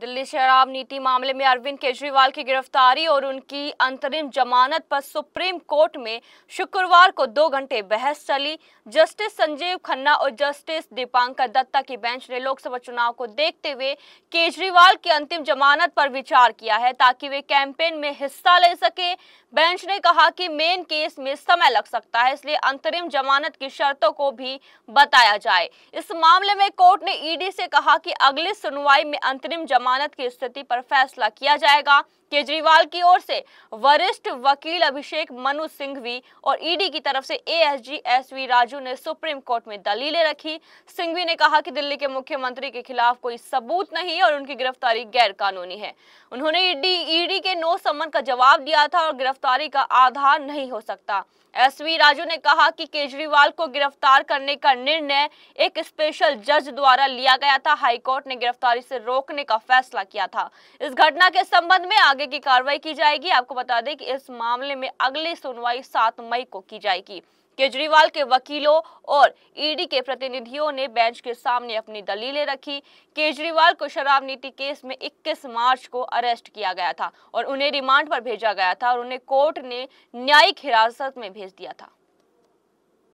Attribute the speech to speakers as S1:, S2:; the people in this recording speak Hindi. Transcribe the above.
S1: दिल्ली शराब नीति मामले में अरविंद केजरीवाल की गिरफ्तारी और उनकी अंतरिम जमानत पर सुप्रीम कोर्ट में शुक्रवार को दो घंटे बहस चली जस्टिस संजीव खन्ना और जस्टिस दीपांकर दत्ता की बेंच ने लोकसभा चुनाव को देखते हुए केजरीवाल की अंतिम जमानत पर विचार किया है ताकि वे कैंपेन में हिस्सा ले सके बेंच ने कहा कि मेन केस में समय लग सकता है इसलिए अंतरिम जमानत की शर्तों को भी बताया जाए इस मामले में कोर्ट ने ईडी से कहा कि अगली सुनवाई में अंतरिम जमानत की स्थिति पर फैसला किया जाएगा केजरीवाल की ओर से वरिष्ठ वकील अभिषेक मनु सिंघवी और ईडी की तरफ से एएसजी एसवी राजू ने सुप्रीम कोर्ट में दलीलें रखी सिंघवी ने कहा कि दिल्ली के मुख्यमंत्री के खिलाफ कोई सबूत नहीं और उनकी गिरफ्तारी गैर कानूनी है उन्होंने ईडी ईडी के नो समन का जवाब दिया था और गिरफ्तारी का आधार नहीं हो सकता एसवी राजू ने कहा कि केजरीवाल को गिरफ्तार करने का निर्णय एक स्पेशल जज द्वारा लिया गया था हाईकोर्ट ने गिरफ्तारी से रोकने का फैसला किया था इस घटना के संबंध में आगे आगे की कार्रवाई की जाएगी आपको बता दें कि इस मामले में अगली सुनवाई सात मई को की जाएगी केजरीवाल के वकीलों और ईडी के प्रतिनिधियों ने बेंच के सामने अपनी दलीलें रखी केजरीवाल को शराब नीति केस में 21 मार्च को अरेस्ट किया गया था और उन्हें रिमांड पर भेजा गया था और उन्हें कोर्ट ने न्यायिक हिरासत में भेज दिया था